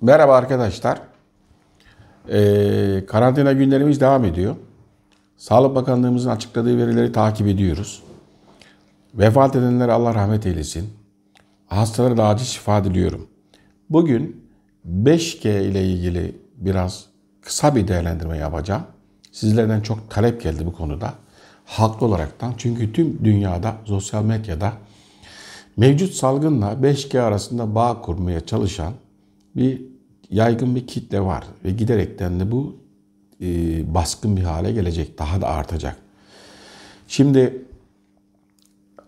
Merhaba arkadaşlar. Ee, karantina günlerimiz devam ediyor. Sağlık Bakanlığımızın açıkladığı verileri takip ediyoruz. Vefat edenlere Allah rahmet eylesin. Hastalara da acil şifa diliyorum. Bugün 5G ile ilgili biraz kısa bir değerlendirme yapacağım. Sizlerden çok talep geldi bu konuda. Haklı olaraktan çünkü tüm dünyada sosyal medyada mevcut salgınla 5G arasında bağ kurmaya çalışan bir yaygın bir kitle var ve giderekten de bu e, baskın bir hale gelecek, daha da artacak. Şimdi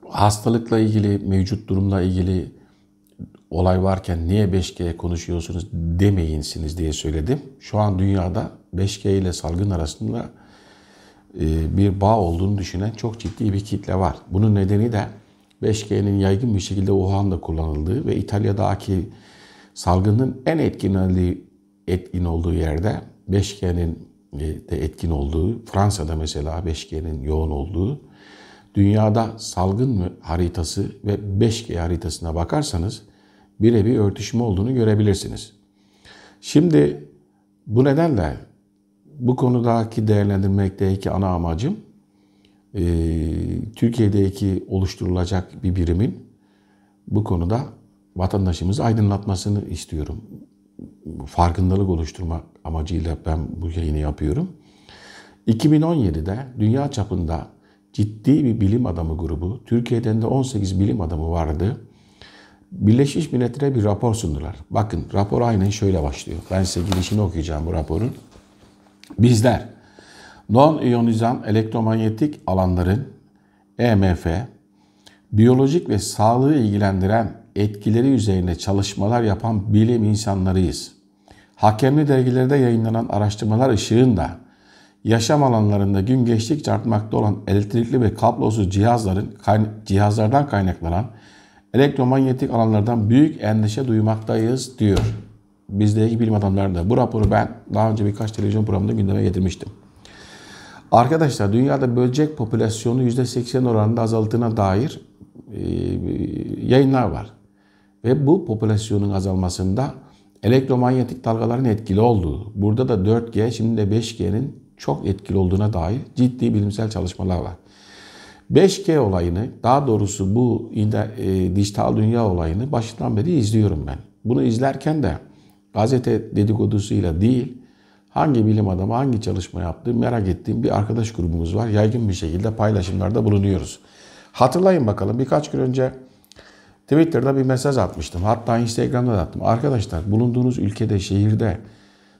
hastalıkla ilgili, mevcut durumla ilgili olay varken niye 5G konuşuyorsunuz demeyinsiniz diye söyledim. Şu an dünyada 5G ile salgın arasında e, bir bağ olduğunu düşünen çok ciddi bir kitle var. Bunun nedeni de 5G'nin yaygın bir şekilde Wuhan'da kullanıldığı ve İtalya'daki Salgının en etkin, etkin olduğu yerde 5G'nin e, de etkin olduğu, Fransa'da mesela 5G'nin yoğun olduğu, dünyada salgın haritası ve 5G haritasına bakarsanız birebir örtüşme olduğunu görebilirsiniz. Şimdi bu nedenle bu konudaki değerlendirmekteki ana amacım e, Türkiye'deki oluşturulacak bir birimin bu konuda vatandaşımızı aydınlatmasını istiyorum. Farkındalık oluşturma amacıyla ben bu yayını yapıyorum. 2017'de dünya çapında ciddi bir bilim adamı grubu, Türkiye'den de 18 bilim adamı vardı. Birleşmiş Milletler'e bir rapor sundular. Bakın rapor aynen şöyle başlıyor. Ben size girişini okuyacağım bu raporun. Bizler non-iyonizan elektromanyetik alanların EMF, biyolojik ve sağlığı ilgilendiren etkileri üzerine çalışmalar yapan bilim insanlarıyız. Hakemli dergilerde yayınlanan araştırmalar ışığında yaşam alanlarında gün geçtikçe artmakta olan elektrikli ve kablosuz cihazların cihazlardan kaynaklanan elektromanyetik alanlardan büyük endişe duymaktayız diyor. Bizdeki bilim adamları da bu raporu ben daha önce birkaç televizyon programında gündeme getirmiştim. Arkadaşlar dünyada böcek popülasyonu %80 oranında azaldığına dair yayınlar var ve bu popülasyonun azalmasında elektromanyetik dalgaların etkili olduğu, burada da 4G şimdi de 5G'nin çok etkili olduğuna dair ciddi bilimsel çalışmalar var. 5G olayını daha doğrusu bu e, dijital dünya olayını başından beri izliyorum ben. Bunu izlerken de gazete dedikodusuyla değil hangi bilim adamı hangi çalışma yaptığı merak ettiğim bir arkadaş grubumuz var. Yaygın bir şekilde paylaşımlarda bulunuyoruz. Hatırlayın bakalım birkaç gün önce Twitter'da bir mesaj atmıştım. Hatta Instagram'da da attım. Arkadaşlar bulunduğunuz ülkede, şehirde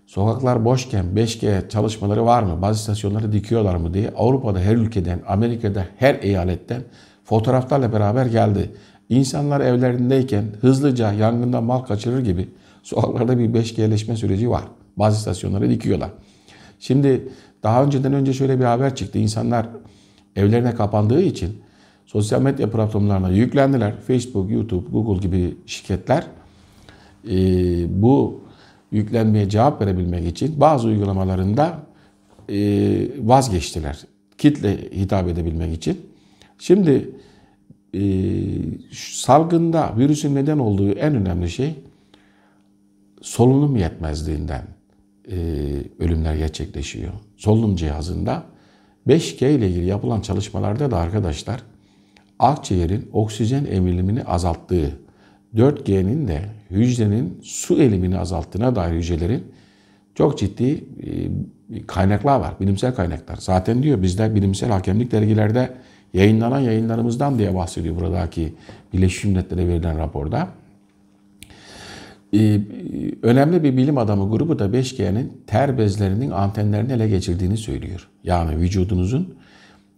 sokaklar boşken 5G çalışmaları var mı? Bazı istasyonları dikiyorlar mı diye Avrupa'da her ülkeden, Amerika'da her eyaletten fotoğraflarla beraber geldi. İnsanlar evlerindeyken hızlıca yangından mal kaçırır gibi sokaklarda bir 5G'leşme süreci var. Bazı istasyonları dikiyorlar. Şimdi daha önceden önce şöyle bir haber çıktı. İnsanlar evlerine kapandığı için sosyal medya platformlarına yüklendiler. Facebook, YouTube, Google gibi şirketler e, bu yüklenmeye cevap verebilmek için bazı uygulamalarında e, vazgeçtiler. Kitle hitap edebilmek için. Şimdi e, salgında virüsün neden olduğu en önemli şey solunum yetmezliğinden e, ölümler gerçekleşiyor. Solunum cihazında 5G ile ilgili yapılan çalışmalarda da arkadaşlar akciğerin oksijen emilimini azalttığı, 4G'nin de hücrenin su elimini azalttığına dair hücrelerin çok ciddi e, kaynaklar var, bilimsel kaynaklar. Zaten diyor bizler bilimsel hakemlik dergilerde yayınlanan yayınlarımızdan diye bahsediyor buradaki Birleşmiş Milletler'e verilen raporda. E, önemli bir bilim adamı grubu da 5G'nin ter bezlerinin antenlerini ele geçirdiğini söylüyor. Yani vücudunuzun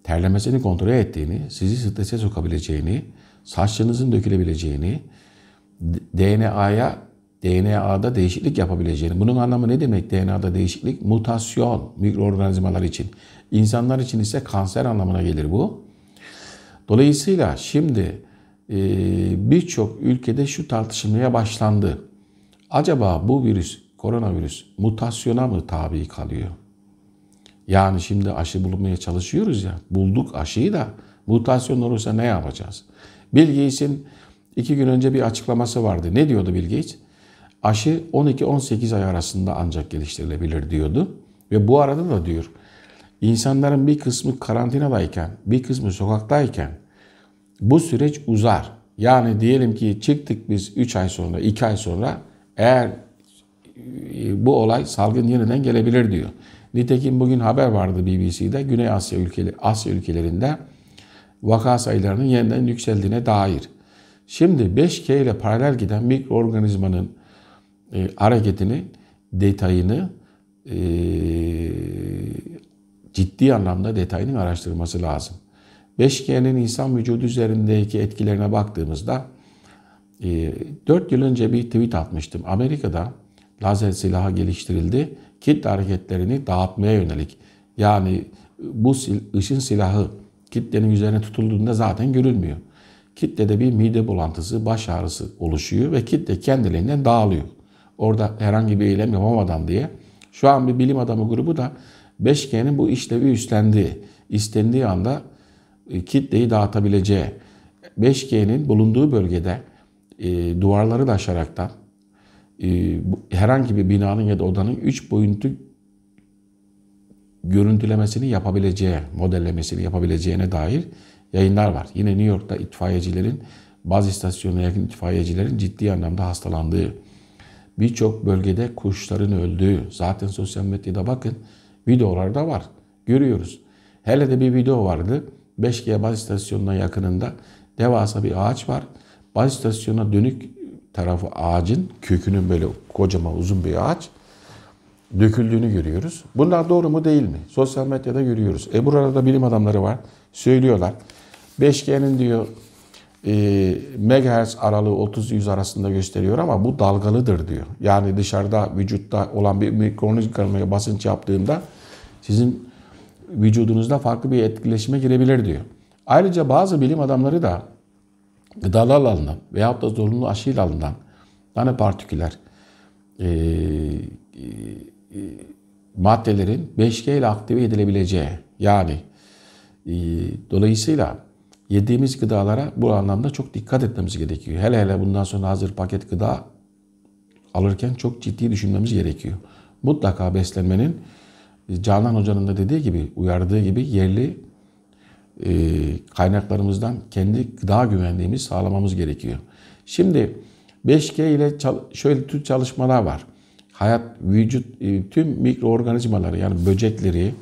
terlemesini kontrol ettiğini, sizi strese sokabileceğini, saçlarınızın dökülebileceğini, DNA'ya DNA'da değişiklik yapabileceğini. Bunun anlamı ne demek DNA'da değişiklik? Mutasyon mikroorganizmalar için. İnsanlar için ise kanser anlamına gelir bu. Dolayısıyla şimdi e, birçok ülkede şu tartışmaya başlandı. Acaba bu virüs, koronavirüs mutasyona mı tabi kalıyor? Yani şimdi aşı bulmaya çalışıyoruz ya. Bulduk aşıyı da mutasyon olursa ne yapacağız? Bill Gates'in iki gün önce bir açıklaması vardı. Ne diyordu Bill Gates? Aşı 12-18 ay arasında ancak geliştirilebilir diyordu. Ve bu arada da diyor insanların bir kısmı karantinadayken bir kısmı sokaktayken bu süreç uzar. Yani diyelim ki çıktık biz 3 ay sonra 2 ay sonra eğer bu olay salgın yeniden gelebilir diyor. Nitekim bugün haber vardı BBC'de Güney Asya ülkeleri Asya ülkelerinde vaka sayılarının yeniden yükseldiğine dair. Şimdi 5G ile paralel giden mikroorganizmanın e, hareketini, detayını e, ciddi anlamda detayının araştırması lazım. 5G'nin insan vücudu üzerindeki etkilerine baktığımızda 4 e, yıl önce bir tweet atmıştım. Amerika'da lazer silahı geliştirildi kitle hareketlerini dağıtmaya yönelik. Yani bu sil, ışın silahı kitlenin üzerine tutulduğunda zaten görülmüyor. Kitlede bir mide bulantısı, baş ağrısı oluşuyor ve kitle kendiliğinden dağılıyor. Orada herhangi bir eylem yapamadan diye. Şu an bir bilim adamı grubu da 5G'nin bu işlevi üstlendiği, istendiği anda e, kitleyi dağıtabileceği, 5G'nin bulunduğu bölgede e, duvarları da aşaraktan ee, herhangi bir binanın ya da odanın 3 boyutlu görüntülemesini yapabileceği, modellemesini yapabileceğine dair yayınlar var. Yine New York'ta itfaiyecilerin, bazı istasyonuna yakın itfaiyecilerin ciddi anlamda hastalandığı, birçok bölgede kuşların öldüğü, zaten sosyal medyada bakın videolar da var, görüyoruz. Hele de bir video vardı, 5G baz istasyonuna yakınında devasa bir ağaç var. Baz istasyonuna dönük tarafı ağacın, kökünün böyle kocaman uzun bir ağaç döküldüğünü görüyoruz. Bunlar doğru mu değil mi? Sosyal medyada görüyoruz. E burada da bilim adamları var. Söylüyorlar. 5 Beşgenin diyor e, megahertz aralığı 30-100 arasında gösteriyor ama bu dalgalıdır diyor. Yani dışarıda vücutta olan bir mikronik basınç yaptığında sizin vücudunuzda farklı bir etkileşime girebilir diyor. Ayrıca bazı bilim adamları da gıdalarla alınan veyahut da zorunlu aşıyla alınan nano partiküler e, e, e, maddelerin 5G ile aktive edilebileceği yani e, dolayısıyla yediğimiz gıdalara bu anlamda çok dikkat etmemiz gerekiyor. Hele hele bundan sonra hazır paket gıda alırken çok ciddi düşünmemiz gerekiyor. Mutlaka beslenmenin Canan Hoca'nın da dediği gibi, uyardığı gibi yerli e, kaynaklarımızdan kendi gıda güvenliğimizi sağlamamız gerekiyor. Şimdi 5G ile şöyle tür çalışmalar var. Hayat, vücut, e, tüm mikroorganizmaları yani böcekleri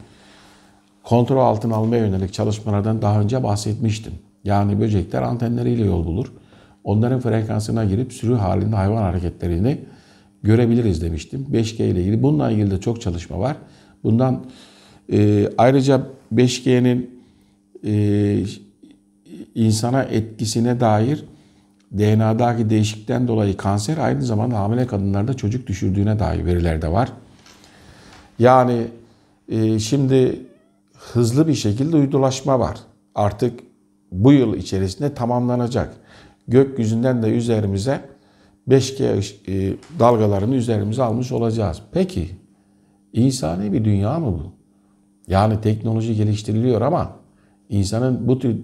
kontrol altına almaya yönelik çalışmalardan daha önce bahsetmiştim. Yani böcekler antenleriyle yol bulur. Onların frekansına girip sürü halinde hayvan hareketlerini görebiliriz demiştim. 5G ile ilgili. Bununla ilgili de çok çalışma var. Bundan e, ayrıca 5G'nin e, insana etkisine dair DNA'daki değişikten dolayı kanser aynı zamanda hamile kadınlarda çocuk düşürdüğüne dair veriler de var. Yani e, şimdi hızlı bir şekilde uydulaşma var. Artık bu yıl içerisinde tamamlanacak. Gökyüzünden de üzerimize 5G e, dalgalarını üzerimize almış olacağız. Peki insani bir dünya mı bu? Yani teknoloji geliştiriliyor ama İnsanın bu tür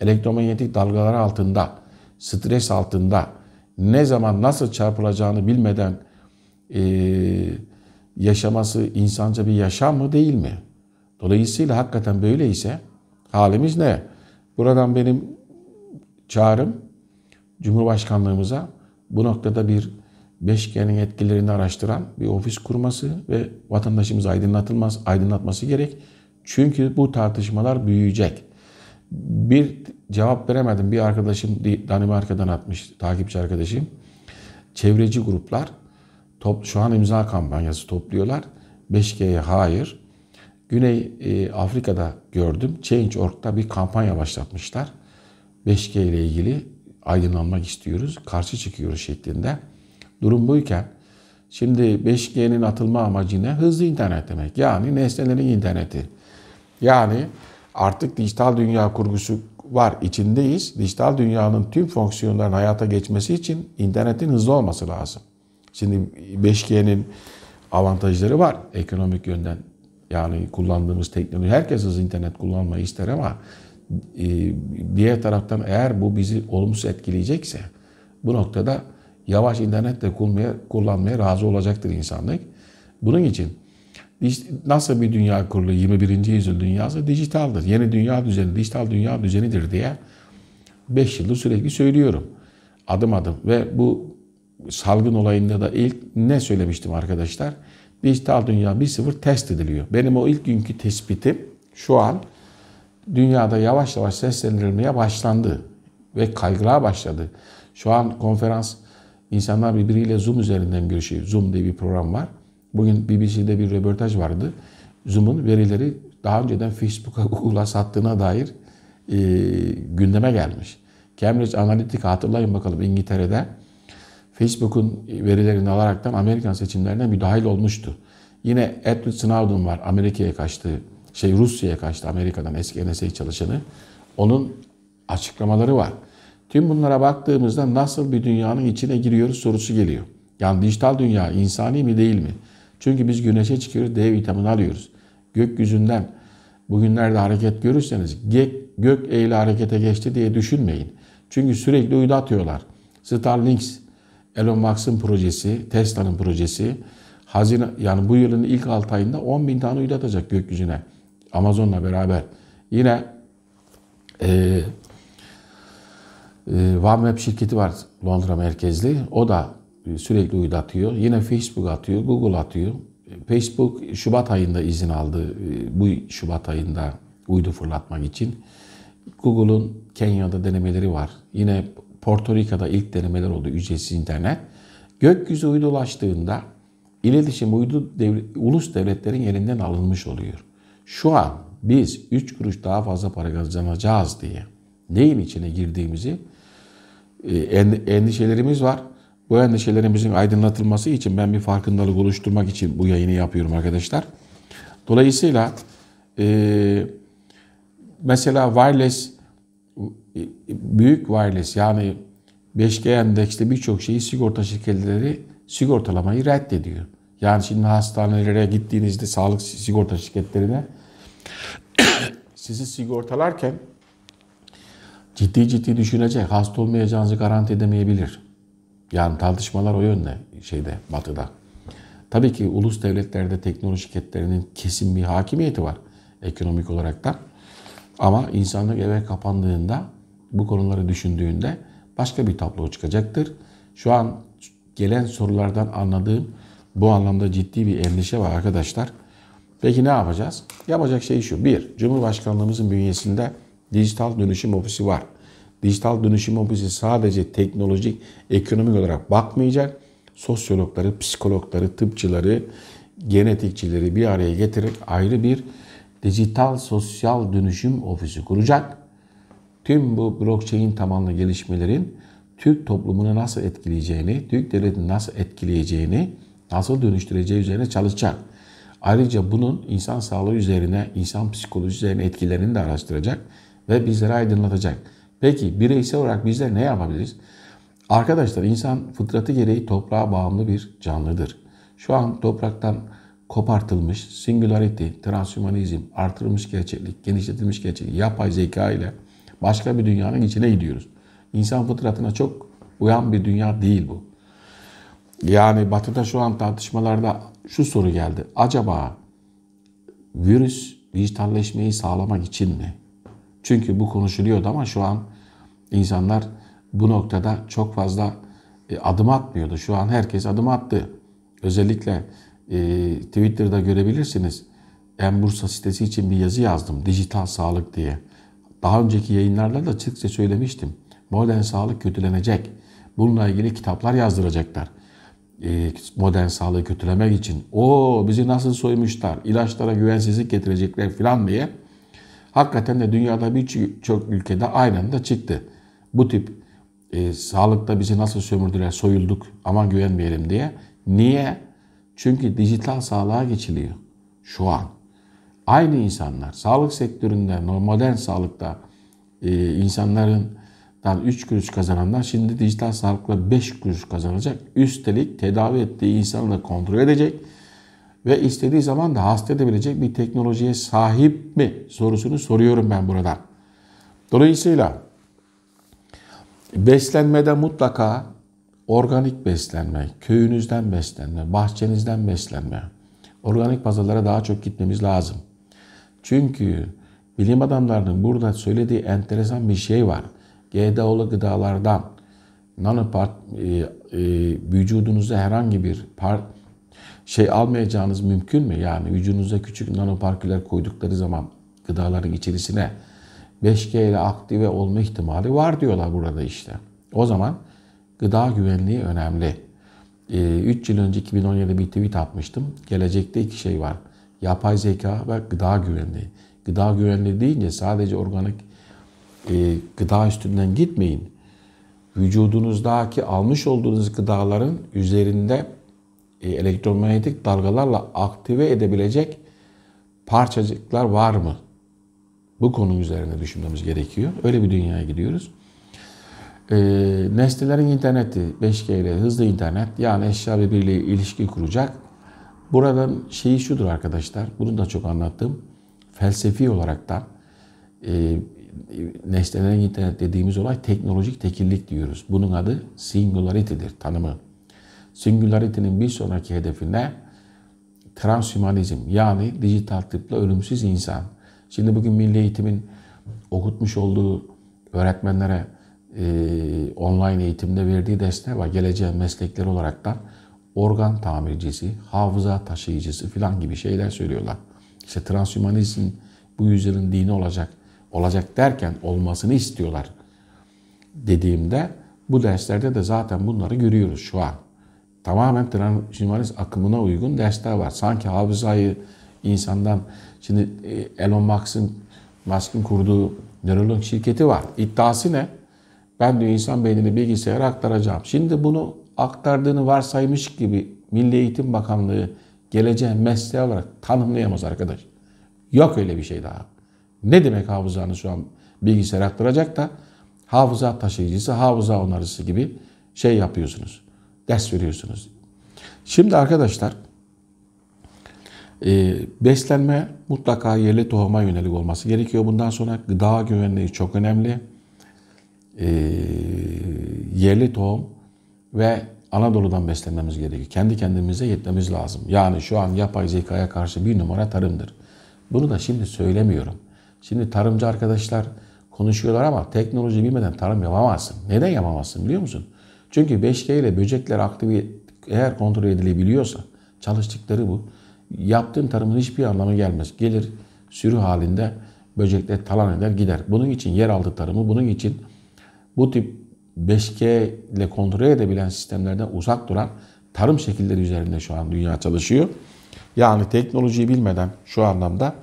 elektromanyetik dalgalar altında, stres altında ne zaman nasıl çarpılacağını bilmeden e, yaşaması insanca bir yaşam mı değil mi? Dolayısıyla hakikaten böyleyse halimiz ne? Buradan benim çağrım Cumhurbaşkanlığımıza bu noktada bir beşgenin etkilerini araştıran bir ofis kurması ve vatandaşımız aydınlatılmaz, aydınlatması gerek. Çünkü bu tartışmalar büyüyecek. Bir cevap veremedim. Bir arkadaşım Danimarka'dan atmış takipçi arkadaşım. Çevreci gruplar top, şu an imza kampanyası topluyorlar. 5G'ye hayır. Güney e, Afrika'da gördüm. Change.org'da bir kampanya başlatmışlar. 5G ile ilgili aydınlanmak istiyoruz. Karşı çıkıyoruz şeklinde. Durum buyken şimdi 5G'nin atılma amacı ne? Hızlı internet demek. Yani nesnelerin interneti. Yani artık dijital dünya kurgusu var, içindeyiz. Dijital dünyanın tüm fonksiyonların hayata geçmesi için internetin hızlı olması lazım. Şimdi 5G'nin avantajları var ekonomik yönden. Yani kullandığımız teknoloji, herkes hızlı internet kullanmayı ister ama e, diğer taraftan eğer bu bizi olumsuz etkileyecekse bu noktada yavaş internet de kullanmaya, kullanmaya razı olacaktır insanlık. Bunun için nasıl bir dünya kurulu 21. yüzyıl dünyası dijitaldır. Yeni dünya düzeni, dijital dünya düzenidir diye 5 yıldır sürekli söylüyorum. Adım adım ve bu salgın olayında da ilk ne söylemiştim arkadaşlar? Dijital dünya 1.0 test ediliyor. Benim o ilk günkü tespitim şu an dünyada yavaş yavaş seslendirilmeye başlandı ve kaygılar başladı. Şu an konferans insanlar birbiriyle Zoom üzerinden görüşüyor. Zoom diye bir program var. Bugün BBC'de bir röportaj vardı. Zoom'un verileri daha önceden Facebook'a, Google'a sattığına dair e, gündeme gelmiş. Cambridge Analytica hatırlayın bakalım İngiltere'de Facebook'un verilerini alaraktan Amerikan seçimlerine müdahil olmuştu. Yine Edward Snowden var Amerika'ya kaçtı, şey Rusya'ya kaçtı Amerika'dan eski NSA çalışanı. Onun açıklamaları var. Tüm bunlara baktığımızda nasıl bir dünyanın içine giriyoruz sorusu geliyor. Yani dijital dünya insani mi değil mi? Çünkü biz güneşe çıkıyoruz, D vitamini alıyoruz. Gökyüzünden bugünlerde hareket görürseniz gök, gök eğili harekete geçti diye düşünmeyin. Çünkü sürekli uydu atıyorlar. Starlink, Elon Musk'ın projesi, Tesla'nın projesi. Hazine, yani bu yılın ilk 6 ayında 10 bin tane uydu atacak gökyüzüne. Amazon'la beraber. Yine e, e, OneWeb şirketi var Londra merkezli. O da e, sürekli uydatıyor. Yine Facebook atıyor, Google atıyor. E, Facebook Şubat ayında izin aldı. E, bu Şubat ayında uydu fırlatmak için. Google'un Kenya'da denemeleri var. Yine Porto Rico'da ilk denemeler oldu ücretsiz internet. Gökyüzü uydulaştığında iletişim uydu devlet, ulus devletlerin elinden alınmış oluyor. Şu an biz 3 kuruş daha fazla para kazanacağız diye neyin içine girdiğimizi endişelerimiz var. Bu endişelerimizin aydınlatılması için ben bir farkındalık oluşturmak için bu yayını yapıyorum arkadaşlar. Dolayısıyla e, mesela wireless büyük wireless yani 5G endeksli birçok şeyi sigorta şirketleri sigortalamayı reddediyor. Yani şimdi hastanelere gittiğinizde sağlık sigorta şirketlerine sizi sigortalarken ciddi ciddi düşünecek. Hasta olmayacağınızı garanti edemeyebilir. Yani tartışmalar o yönde şeyde batıda. Tabii ki ulus devletlerde teknoloji şirketlerinin kesin bir hakimiyeti var ekonomik olarak da. Ama insanlık eve kapandığında bu konuları düşündüğünde başka bir tablo çıkacaktır. Şu an gelen sorulardan anladığım bu anlamda ciddi bir endişe var arkadaşlar. Peki ne yapacağız? Yapacak şey şu. Bir, Cumhurbaşkanlığımızın bünyesinde dijital dönüşüm ofisi var. Dijital dönüşüm ofisi sadece teknolojik, ekonomik olarak bakmayacak. Sosyologları, psikologları, tıpçıları, genetikçileri bir araya getirip ayrı bir dijital sosyal dönüşüm ofisi kuracak. Tüm bu blockchain tamamlı gelişmelerin Türk toplumunu nasıl etkileyeceğini, Türk devletini nasıl etkileyeceğini, nasıl dönüştüreceği üzerine çalışacak. Ayrıca bunun insan sağlığı üzerine, insan psikolojisi üzerine etkilerini de araştıracak ve bizlere aydınlatacak. Peki bireysel olarak bizler ne yapabiliriz? Arkadaşlar insan fıtratı gereği toprağa bağımlı bir canlıdır. Şu an topraktan kopartılmış singularity, transhumanizm, artırılmış gerçeklik, genişletilmiş gerçeklik, yapay zeka ile başka bir dünyanın içine gidiyoruz. İnsan fıtratına çok uyan bir dünya değil bu. Yani batıda şu an tartışmalarda şu soru geldi. Acaba virüs dijitalleşmeyi sağlamak için mi? Çünkü bu konuşuluyordu ama şu an İnsanlar bu noktada çok fazla e, adım atmıyordu. Şu an herkes adım attı. Özellikle e, Twitter'da görebilirsiniz. En Bursa sitesi için bir yazı yazdım. Dijital sağlık diye. Daha önceki yayınlarda da sıkça söylemiştim. Modern sağlık kötülenecek. Bununla ilgili kitaplar yazdıracaklar. E, modern sağlığı kötülemek için. O bizi nasıl soymuşlar, İlaçlara güvensizlik getirecekler filan diye. Hakikaten de dünyada birçok ülkede aynen de çıktı bu tip e, sağlıkta bizi nasıl sömürdüler, soyulduk, aman güvenmeyelim diye. Niye? Çünkü dijital sağlığa geçiliyor şu an. Aynı insanlar sağlık sektöründe, modern sağlıkta e, insanların 3 kuruş kazananlar şimdi dijital sağlıkla 5 kuruş kazanacak. Üstelik tedavi ettiği insanı da kontrol edecek ve istediği zaman da hasta edebilecek bir teknolojiye sahip mi sorusunu soruyorum ben burada. Dolayısıyla Beslenmede mutlaka organik beslenme, köyünüzden beslenme, bahçenizden beslenme. Organik pazarlara daha çok gitmemiz lazım. Çünkü bilim adamlarının burada söylediği enteresan bir şey var. GDO'lu gıdalardan nanopart e, e, vücudunuza herhangi bir part şey almayacağınız mümkün mü? Yani vücudunuza küçük nanoparküler koydukları zaman gıdaların içerisine 5G ile aktive olma ihtimali var diyorlar burada işte. O zaman gıda güvenliği önemli. 3 ee, yıl önce 2017'de bir tweet atmıştım. Gelecekte iki şey var. Yapay zeka ve gıda güvenliği. Gıda güvenliği deyince sadece organik e, gıda üstünden gitmeyin. Vücudunuzdaki almış olduğunuz gıdaların üzerinde e, elektromanyetik dalgalarla aktive edebilecek parçacıklar var mı? Bu konu üzerine düşünmemiz gerekiyor. Öyle bir dünyaya gidiyoruz. E, nesnelerin interneti, 5G ile hızlı internet yani eşya birbiriyle ilişki kuracak. Buradan şeyi şudur arkadaşlar, bunu da çok anlattım. Felsefi olarak da e, nesnelerin internet dediğimiz olay teknolojik tekillik diyoruz. Bunun adı singularity'dir tanımı. Singularity'nin bir sonraki hedefine Transhumanizm yani dijital tıpla ölümsüz insan Şimdi bugün Milli Eğitim'in okutmuş olduğu öğretmenlere e, online eğitimde verdiği destek var. Geleceğe meslekleri olarak da organ tamircisi, hafıza taşıyıcısı filan gibi şeyler söylüyorlar. İşte transhumanizm bu yüzyılın dini olacak, olacak derken olmasını istiyorlar dediğimde bu derslerde de zaten bunları görüyoruz şu an. Tamamen transhümanist akımına uygun dersler var. Sanki hafızayı insandan. Şimdi e, Elon Musk'ın Musk'ın kurduğu nörolog şirketi var. İddiası ne? Ben diyor insan beynini bilgisayara aktaracağım. Şimdi bunu aktardığını varsaymış gibi Milli Eğitim Bakanlığı geleceğe mesleği olarak tanımlayamaz arkadaş. Yok öyle bir şey daha. Ne demek hafızanı şu an bilgisayara aktaracak da hafıza taşıyıcısı, hafıza onarısı gibi şey yapıyorsunuz. Ders veriyorsunuz. Şimdi arkadaşlar ee, beslenme mutlaka yerli tohuma yönelik olması gerekiyor. Bundan sonra gıda güvenliği çok önemli. Ee, yerli tohum ve Anadolu'dan beslenmemiz gerekiyor. Kendi kendimize yetmemiz lazım. Yani şu an yapay zekaya karşı bir numara tarımdır. Bunu da şimdi söylemiyorum. Şimdi tarımcı arkadaşlar konuşuyorlar ama teknoloji bilmeden tarım yapamazsın. Neden yapamazsın biliyor musun? Çünkü 5G ile böcekler aktif eğer kontrol edilebiliyorsa çalıştıkları bu yaptığın tarımın hiçbir anlamı gelmez. Gelir sürü halinde böcekler talan eder gider. Bunun için yeraltı tarımı, bunun için bu tip 5G ile kontrol edebilen sistemlerden uzak duran tarım şekilleri üzerinde şu an dünya çalışıyor. Yani teknolojiyi bilmeden şu anlamda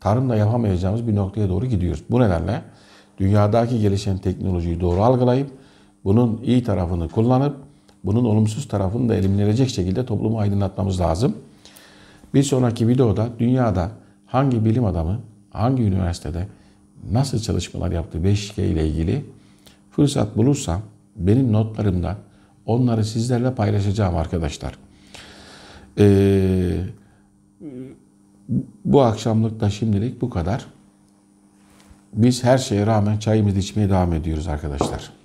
tarımla yapamayacağımız bir noktaya doğru gidiyoruz. Bu nedenle dünyadaki gelişen teknolojiyi doğru algılayıp bunun iyi tarafını kullanıp bunun olumsuz tarafını da elimlenecek şekilde toplumu aydınlatmamız lazım. Bir sonraki videoda dünyada hangi bilim adamı, hangi üniversitede nasıl çalışmalar yaptı 5G ile ilgili fırsat bulursam benim notlarımda onları sizlerle paylaşacağım arkadaşlar. Ee, bu akşamlık da şimdilik bu kadar. Biz her şeye rağmen çayımızı içmeye devam ediyoruz arkadaşlar.